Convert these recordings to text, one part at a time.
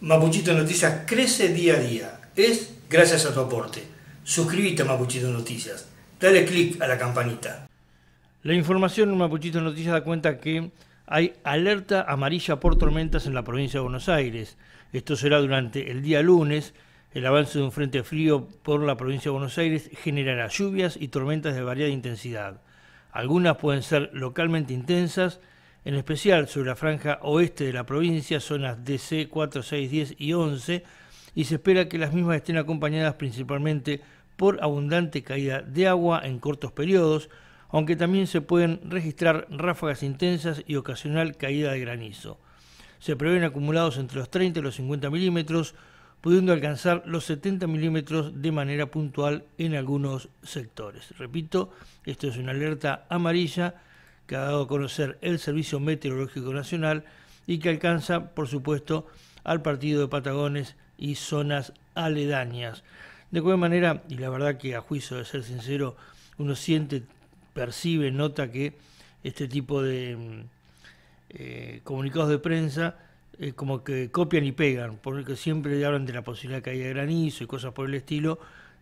Mapuchito Noticias crece día a día. Es gracias a tu aporte. Suscríbete a Mapuchito Noticias. Dale click a la campanita. La información en Mapuchito Noticias da cuenta que hay alerta amarilla por tormentas en la provincia de Buenos Aires. Esto será durante el día lunes. El avance de un frente frío por la provincia de Buenos Aires generará lluvias y tormentas de variada intensidad. Algunas pueden ser localmente intensas en especial sobre la franja oeste de la provincia, zonas DC 4, 6, 10 y 11, y se espera que las mismas estén acompañadas principalmente por abundante caída de agua en cortos periodos, aunque también se pueden registrar ráfagas intensas y ocasional caída de granizo. Se prevén acumulados entre los 30 y los 50 milímetros, pudiendo alcanzar los 70 milímetros de manera puntual en algunos sectores. Repito, esto es una alerta amarilla que ha dado a conocer el Servicio Meteorológico Nacional y que alcanza, por supuesto, al partido de Patagones y zonas aledañas. De cualquier manera, y la verdad que a juicio de ser sincero, uno siente, percibe, nota que este tipo de mm, eh, comunicados de prensa eh, como que copian y pegan, porque siempre hablan de la posibilidad de que haya granizo y cosas por el estilo,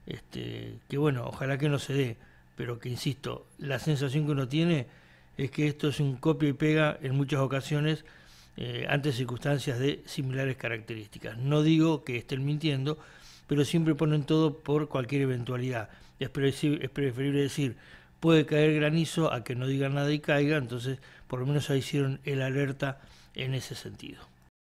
este, que bueno, ojalá que no se dé, pero que insisto, la sensación que uno tiene es que esto es un copia y pega en muchas ocasiones eh, ante circunstancias de similares características. No digo que estén mintiendo, pero siempre ponen todo por cualquier eventualidad. Es preferible decir, puede caer granizo a que no digan nada y caiga, entonces por lo menos ahí hicieron el alerta en ese sentido.